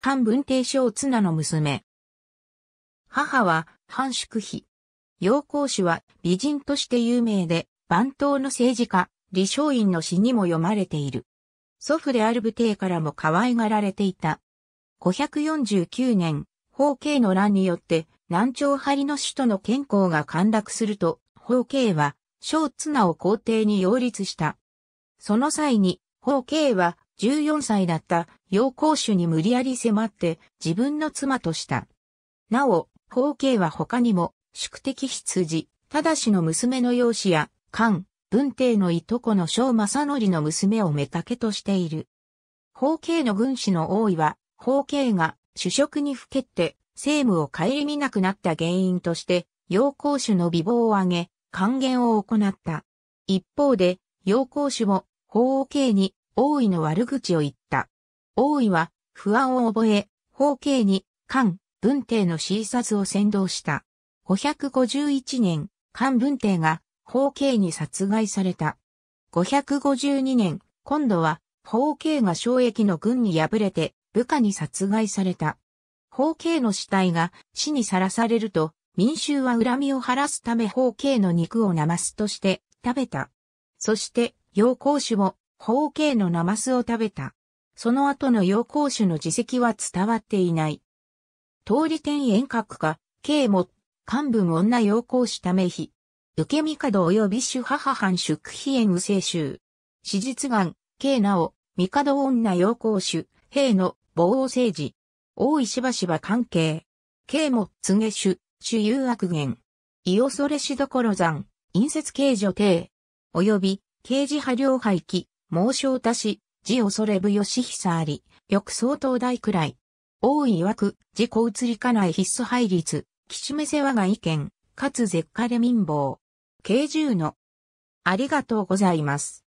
漢文帝小綱の娘。母は、藩宿妃。陽光氏は美人として有名で、番頭の政治家、李昌院の詩にも読まれている。祖父である武帝からも可愛がられていた。549年、法慶の乱によって、南朝張の首都の健康が陥落すると、法慶は、小綱を皇帝に擁立した。その際に、法慶は、14歳だった陽光主に無理やり迫って自分の妻とした。なお、法刑は他にも、宿敵羊、ただしの娘の養子や、漢、文帝のいとこの正正則の娘を妾としている。法刑の軍師の王位は、法刑が主職にふけって、政務を顧みなくなった原因として、陽光主の美貌を挙げ、還元を行った。一方で、陽光主も、法王に王位の悪口を言った。王位は不安を覚え、法刑に、漢、文帝の診察を先導した。551年、漢文帝が法刑に殺害された。552年、今度は法刑が昭役の軍に敗れて部下に殺害された。法刑の死体が死にさらされると、民衆は恨みを晴らすため法刑の肉をナマスとして食べた。そして、陽光種も方形のナマスを食べた。その後の陽光種の自責は伝わっていない。通り天遠隔か、慶も、漢文女陽光種ためひ。受け帝及び主母藩宿飛縁右正衆。史実願、慶なお、帝女陽光種、兵の、防王政治。大石橋は関係。慶も、告げ主、主有悪言。いおそれしどころ山、陰節慶女帝。及び、刑事派領廃棄、猛将たし、字恐れぶひさあり、よく相当大くらい。大い曰く、自己移りかない必須配率、きしめせわが意見、かつ絶下で民謀。軽十の。ありがとうございます。